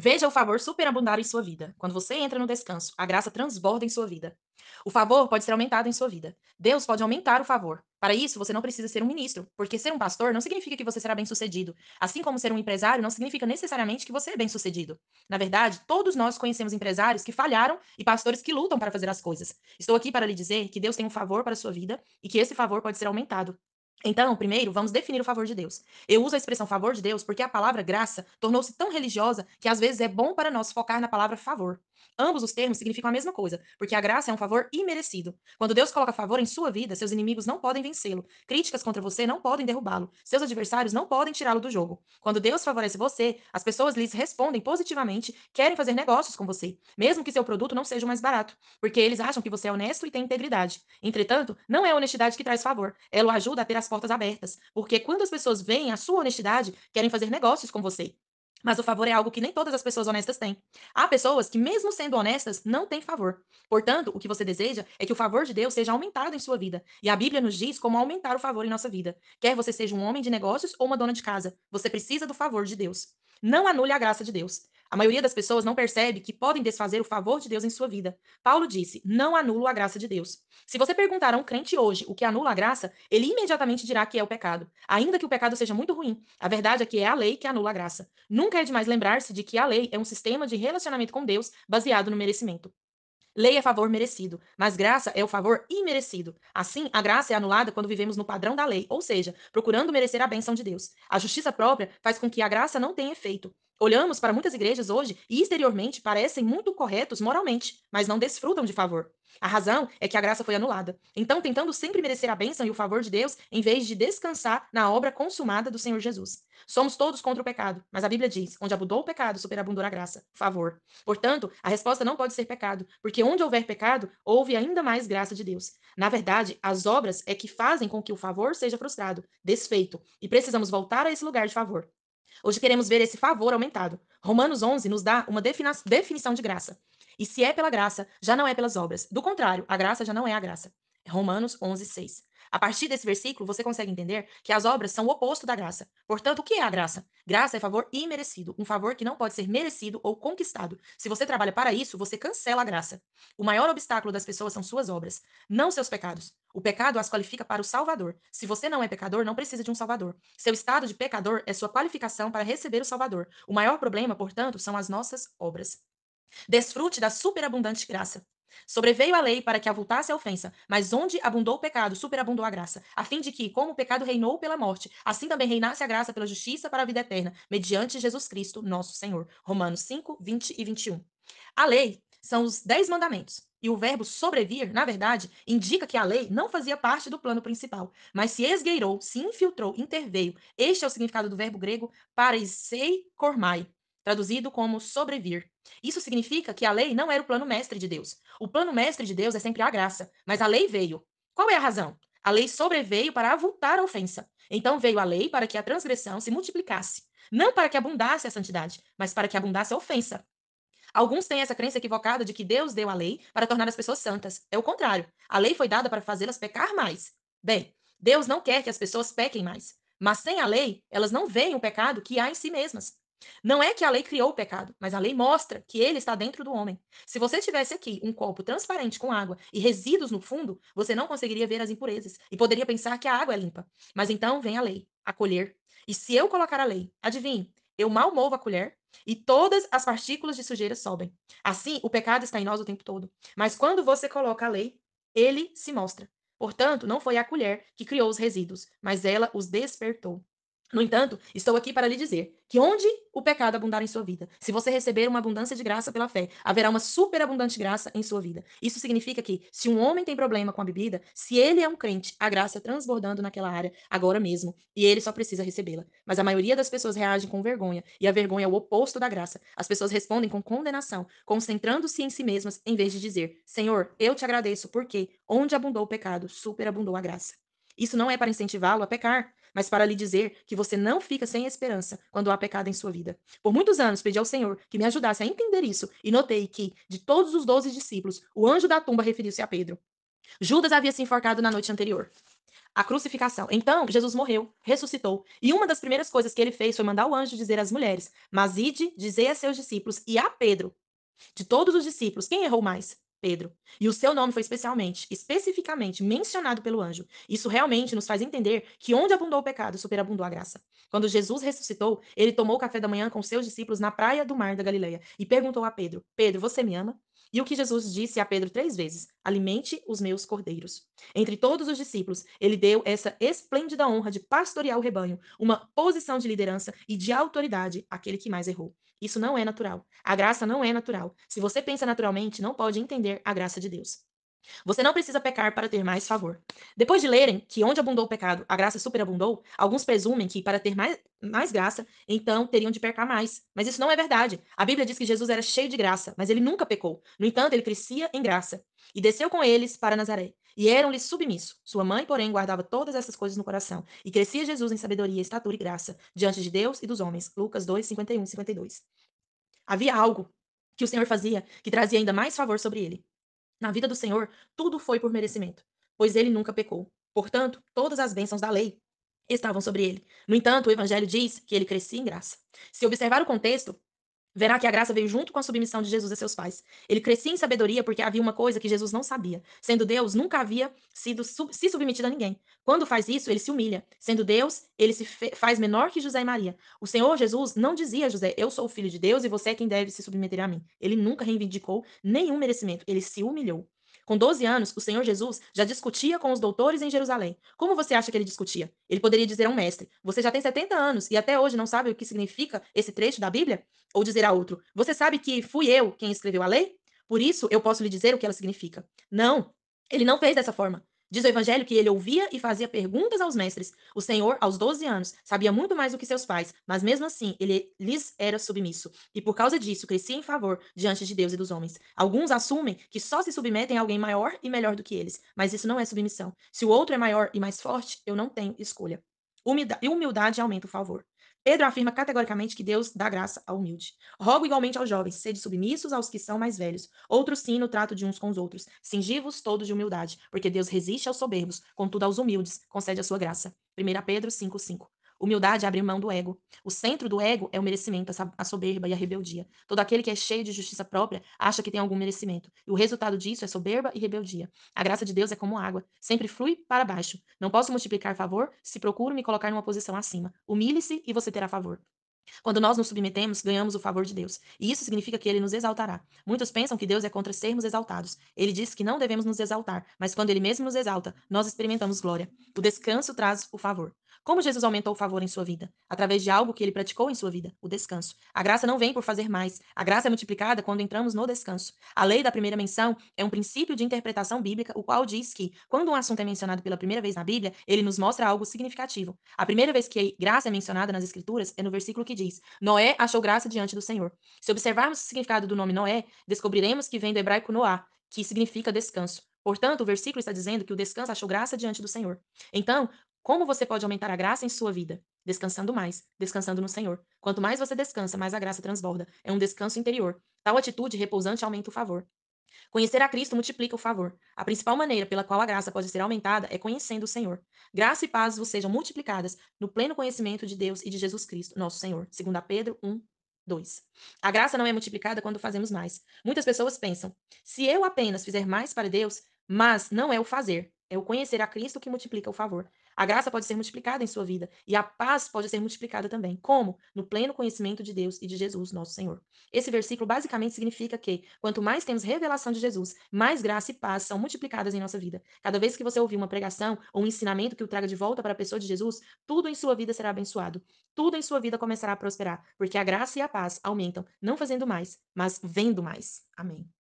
Veja o favor superabundar em sua vida. Quando você entra no descanso, a graça transborda em sua vida. O favor pode ser aumentado em sua vida. Deus pode aumentar o favor. Para isso, você não precisa ser um ministro, porque ser um pastor não significa que você será bem-sucedido. Assim como ser um empresário não significa necessariamente que você é bem-sucedido. Na verdade, todos nós conhecemos empresários que falharam e pastores que lutam para fazer as coisas. Estou aqui para lhe dizer que Deus tem um favor para a sua vida e que esse favor pode ser aumentado. Então, primeiro, vamos definir o favor de Deus. Eu uso a expressão favor de Deus porque a palavra graça tornou-se tão religiosa que às vezes é bom para nós focar na palavra favor. Ambos os termos significam a mesma coisa, porque a graça é um favor imerecido. Quando Deus coloca favor em sua vida, seus inimigos não podem vencê-lo, críticas contra você não podem derrubá-lo, seus adversários não podem tirá-lo do jogo. Quando Deus favorece você, as pessoas lhes respondem positivamente, querem fazer negócios com você, mesmo que seu produto não seja o mais barato, porque eles acham que você é honesto e tem integridade. Entretanto, não é a honestidade que traz favor, ela o ajuda a ter as portas abertas. Porque quando as pessoas veem a sua honestidade, querem fazer negócios com você. Mas o favor é algo que nem todas as pessoas honestas têm. Há pessoas que, mesmo sendo honestas, não têm favor. Portanto, o que você deseja é que o favor de Deus seja aumentado em sua vida. E a Bíblia nos diz como aumentar o favor em nossa vida. Quer você seja um homem de negócios ou uma dona de casa, você precisa do favor de Deus. Não anule a graça de Deus. A maioria das pessoas não percebe que podem desfazer o favor de Deus em sua vida. Paulo disse: Não anulo a graça de Deus. Se você perguntar a um crente hoje o que anula a graça, ele imediatamente dirá que é o pecado, ainda que o pecado seja muito ruim. A verdade é que é a lei que anula a graça. Nunca é demais lembrar-se de que a lei é um sistema de relacionamento com Deus baseado no merecimento. Lei é favor merecido, mas graça é o favor imerecido. Assim, a graça é anulada quando vivemos no padrão da lei, ou seja, procurando merecer a bênção de Deus. A justiça própria faz com que a graça não tenha efeito. Olhamos para muitas igrejas hoje e exteriormente parecem muito corretos moralmente, mas não desfrutam de favor. A razão é que a graça foi anulada. Então, tentando sempre merecer a bênção e o favor de Deus, em vez de descansar na obra consumada do Senhor Jesus. Somos todos contra o pecado, mas a Bíblia diz: onde abundou o pecado, superabundou a graça, favor. Portanto, a resposta não pode ser pecado, porque onde houver pecado, houve ainda mais graça de Deus. Na verdade, as obras é que fazem com que o favor seja frustrado, desfeito, e precisamos voltar a esse lugar de favor. Hoje queremos ver esse favor aumentado. Romanos 11 nos dá uma definição de graça. E se é pela graça, já não é pelas obras. Do contrário, a graça já não é a graça. Romanos 11, 6. A partir desse versículo, você consegue entender que as obras são o oposto da graça. Portanto, o que é a graça? Graça é favor imerecido, um favor que não pode ser merecido ou conquistado. Se você trabalha para isso, você cancela a graça. O maior obstáculo das pessoas são suas obras, não seus pecados. O pecado as qualifica para o Salvador. Se você não é pecador, não precisa de um Salvador. Seu estado de pecador é sua qualificação para receber o Salvador. O maior problema, portanto, são as nossas obras. Desfrute da superabundante graça. Sobreveio a lei para que avultasse a ofensa, mas onde abundou o pecado, superabundou a graça, a fim de que, como o pecado reinou pela morte, assim também reinasse a graça pela justiça para a vida eterna, mediante Jesus Cristo, nosso Senhor. Romanos 5, 20 e 21. A lei são os dez mandamentos. E o verbo sobrevir, na verdade, indica que a lei não fazia parte do plano principal, mas se esgueirou, se infiltrou, interveio. Este é o significado do verbo grego pareisei kormai, traduzido como sobrevir. Isso significa que a lei não era o plano mestre de Deus. O plano mestre de Deus é sempre a graça, mas a lei veio. Qual é a razão? A lei sobreveio para avultar a ofensa. Então veio a lei para que a transgressão se multiplicasse, não para que abundasse a santidade, mas para que abundasse a ofensa. Alguns têm essa crença equivocada de que Deus deu a lei para tornar as pessoas santas. É o contrário. A lei foi dada para fazê-las pecar mais. Bem, Deus não quer que as pessoas pequem mais, mas sem a lei, elas não veem o pecado que há em si mesmas. Não é que a lei criou o pecado, mas a lei mostra que ele está dentro do homem. Se você tivesse aqui um copo transparente com água e resíduos no fundo, você não conseguiria ver as impurezas e poderia pensar que a água é limpa. Mas então vem a lei, a colher. E se eu colocar a lei, adivinhe, eu mal movo a colher e todas as partículas de sujeira sobem. Assim, o pecado está em nós o tempo todo. Mas quando você coloca a lei, ele se mostra. Portanto, não foi a colher que criou os resíduos, mas ela os despertou. No entanto, estou aqui para lhe dizer que onde o pecado abundar em sua vida, se você receber uma abundância de graça pela fé, haverá uma superabundante graça em sua vida. Isso significa que, se um homem tem problema com a bebida, se ele é um crente, a graça é transbordando naquela área agora mesmo, e ele só precisa recebê-la. Mas a maioria das pessoas reage com vergonha, e a vergonha é o oposto da graça. As pessoas respondem com condenação, concentrando-se em si mesmas, em vez de dizer: Senhor, eu te agradeço, porque onde abundou o pecado, superabundou a graça. Isso não é para incentivá-lo a pecar, mas para lhe dizer que você não fica sem esperança quando há pecado em sua vida. Por muitos anos pedi ao Senhor que me ajudasse a entender isso e notei que, de todos os doze discípulos, o anjo da tumba referiu-se a Pedro. Judas havia se enforcado na noite anterior. A crucificação. Então, Jesus morreu, ressuscitou, e uma das primeiras coisas que ele fez foi mandar o anjo dizer às mulheres: Mas ide, dizei a seus discípulos e a Pedro. De todos os discípulos, quem errou mais? Pedro. E o seu nome foi especialmente, especificamente mencionado pelo anjo. Isso realmente nos faz entender que onde abundou o pecado, superabundou a graça. Quando Jesus ressuscitou, ele tomou o café da manhã com seus discípulos na praia do mar da Galileia e perguntou a Pedro: Pedro, você me ama? E o que Jesus disse a Pedro três vezes: Alimente os meus cordeiros. Entre todos os discípulos, ele deu essa esplêndida honra de pastorear o rebanho, uma posição de liderança e de autoridade àquele que mais errou. Isso não é natural. A graça não é natural. Se você pensa naturalmente, não pode entender a graça de Deus. Você não precisa pecar para ter mais favor. Depois de lerem que onde abundou o pecado, a graça superabundou, alguns presumem que para ter mais, mais graça, então teriam de pecar mais. Mas isso não é verdade. A Bíblia diz que Jesus era cheio de graça, mas ele nunca pecou. No entanto, ele crescia em graça. E desceu com eles para Nazaré. E eram-lhe submisso. Sua mãe, porém, guardava todas essas coisas no coração. E crescia Jesus em sabedoria, estatura e graça, diante de Deus e dos homens. Lucas 2, 51 e 52. Havia algo que o Senhor fazia que trazia ainda mais favor sobre ele. Na vida do Senhor, tudo foi por merecimento, pois ele nunca pecou. Portanto, todas as bênçãos da lei estavam sobre ele. No entanto, o evangelho diz que ele crescia em graça. Se observar o contexto, Verá que a graça veio junto com a submissão de Jesus a seus pais. Ele crescia em sabedoria porque havia uma coisa que Jesus não sabia. Sendo Deus, nunca havia sido sub se submetido a ninguém. Quando faz isso, ele se humilha. Sendo Deus, ele se faz menor que José e Maria. O Senhor Jesus não dizia a José: Eu sou o filho de Deus e você é quem deve se submeter a mim. Ele nunca reivindicou nenhum merecimento. Ele se humilhou. Com 12 anos, o Senhor Jesus já discutia com os doutores em Jerusalém. Como você acha que ele discutia? Ele poderia dizer a um mestre: Você já tem 70 anos e até hoje não sabe o que significa esse trecho da Bíblia? Ou dizer a outro: Você sabe que fui eu quem escreveu a lei? Por isso eu posso lhe dizer o que ela significa. Não, ele não fez dessa forma. Diz o Evangelho que ele ouvia e fazia perguntas aos mestres. O Senhor, aos 12 anos, sabia muito mais do que seus pais, mas mesmo assim ele lhes era submisso, e por causa disso crescia em favor diante de Deus e dos homens. Alguns assumem que só se submetem a alguém maior e melhor do que eles, mas isso não é submissão. Se o outro é maior e mais forte, eu não tenho escolha. Humildade aumenta o favor. Pedro afirma categoricamente que Deus dá graça ao humilde. Rogo igualmente aos jovens, sede submissos aos que são mais velhos. Outros sim no trato de uns com os outros. Singivos todos de humildade, porque Deus resiste aos soberbos, contudo aos humildes concede a sua graça. 1 Pedro 5,5. Humildade abre é abrir mão do ego. O centro do ego é o merecimento, a soberba e a rebeldia. Todo aquele que é cheio de justiça própria acha que tem algum merecimento. E o resultado disso é soberba e rebeldia. A graça de Deus é como água, sempre flui para baixo. Não posso multiplicar favor se procuro me colocar numa posição acima. Humilhe-se e você terá favor. Quando nós nos submetemos, ganhamos o favor de Deus, e isso significa que ele nos exaltará. Muitos pensam que Deus é contra sermos exaltados. Ele diz que não devemos nos exaltar, mas quando ele mesmo nos exalta, nós experimentamos glória. O descanso traz o favor. Como Jesus aumentou o favor em sua vida? Através de algo que ele praticou em sua vida, o descanso. A graça não vem por fazer mais. A graça é multiplicada quando entramos no descanso. A lei da primeira menção é um princípio de interpretação bíblica, o qual diz que, quando um assunto é mencionado pela primeira vez na Bíblia, ele nos mostra algo significativo. A primeira vez que a graça é mencionada nas Escrituras é no versículo que diz: Noé achou graça diante do Senhor. Se observarmos o significado do nome Noé, descobriremos que vem do hebraico Noá, que significa descanso. Portanto, o versículo está dizendo que o descanso achou graça diante do Senhor. Então, como você pode aumentar a graça em sua vida? Descansando mais, descansando no Senhor. Quanto mais você descansa, mais a graça transborda. É um descanso interior. Tal atitude repousante aumenta o favor. Conhecer a Cristo multiplica o favor. A principal maneira pela qual a graça pode ser aumentada é conhecendo o Senhor. Graça e paz vos sejam multiplicadas no pleno conhecimento de Deus e de Jesus Cristo, nosso Senhor. 2 Pedro 1, 2. A graça não é multiplicada quando fazemos mais. Muitas pessoas pensam: se eu apenas fizer mais para Deus, mas não é o fazer, é o conhecer a Cristo que multiplica o favor. A graça pode ser multiplicada em sua vida e a paz pode ser multiplicada também. Como? No pleno conhecimento de Deus e de Jesus, nosso Senhor. Esse versículo basicamente significa que quanto mais temos revelação de Jesus, mais graça e paz são multiplicadas em nossa vida. Cada vez que você ouvir uma pregação ou um ensinamento que o traga de volta para a pessoa de Jesus, tudo em sua vida será abençoado. Tudo em sua vida começará a prosperar, porque a graça e a paz aumentam, não fazendo mais, mas vendo mais. Amém.